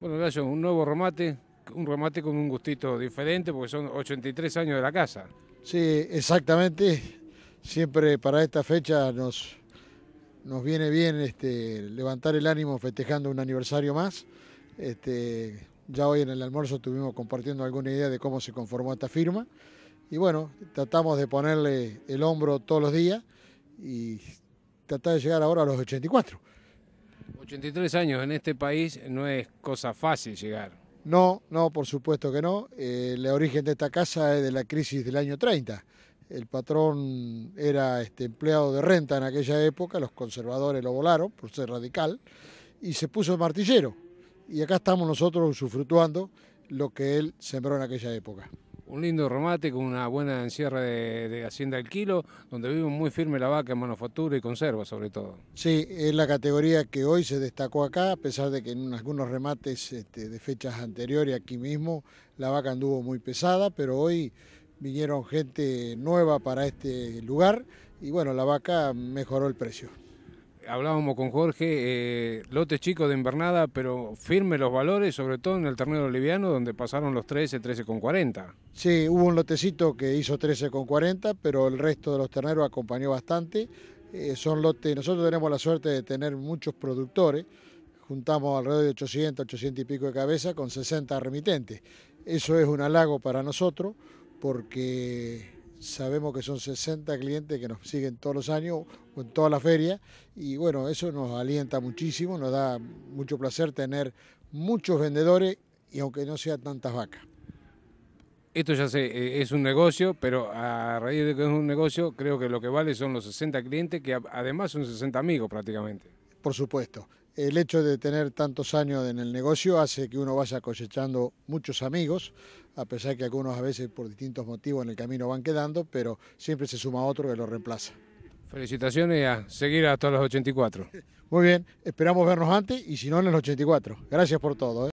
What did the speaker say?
Bueno, gracias. un nuevo remate, un remate con un gustito diferente, porque son 83 años de la casa. Sí, exactamente. Siempre para esta fecha nos, nos viene bien este, levantar el ánimo festejando un aniversario más. Este, ya hoy en el almuerzo estuvimos compartiendo alguna idea de cómo se conformó esta firma. Y bueno, tratamos de ponerle el hombro todos los días y tratar de llegar ahora a los 84. 83 años en este país no es cosa fácil llegar. No, no, por supuesto que no. el eh, origen de esta casa es de la crisis del año 30. El patrón era este, empleado de renta en aquella época, los conservadores lo volaron por ser radical, y se puso martillero. Y acá estamos nosotros usufructuando lo que él sembró en aquella época un lindo remate con una buena encierra de, Hacienda al Kilo, donde vive muy firme la vaca en manufactura y conserva sobre todo. Sí, es la categoría que hoy se destacó acá, a pesar de que en algunos remates este, de fechas anteriores aquí mismo la vaca anduvo muy pesada, pero hoy vinieron gente nueva para este lugar y bueno, la vaca mejoró el precio hablábamos con Jorge, eh, lotes chicos de invernada, pero firme los valores, sobre todo en el ternero liviano, donde pasaron los 13, 13 con 40. Sí, hubo un lotecito que hizo 13 40, pero el resto de los terneros acompañó bastante. Eh, son lotes, nosotros tenemos la suerte de tener muchos productores, juntamos alrededor de 800, 800 y pico de cabeza con 60 remitentes. Eso es un halago para nosotros porque Sabemos que son 60 clientes que nos siguen todos los años o en toda la feria y bueno, eso nos alienta muchísimo, nos da mucho placer tener muchos vendedores y aunque no sea tantas vacas. Esto ya sé, eh, es un negocio, pero a raíz de que es un negocio, creo que lo que vale son los 60 clientes, que además son 60 amigos prácticamente. Por supuesto el hecho de tener tantos años en el negocio hace que uno vaya cosechando muchos amigos, a pesar que algunos a veces por distintos motivos en el camino van quedando, pero siempre se suma otro que lo reemplaza. Felicitaciones y a seguir hasta los 84. Muy bien, esperamos vernos antes y si no en los 84. Gracias por todo. ¿eh?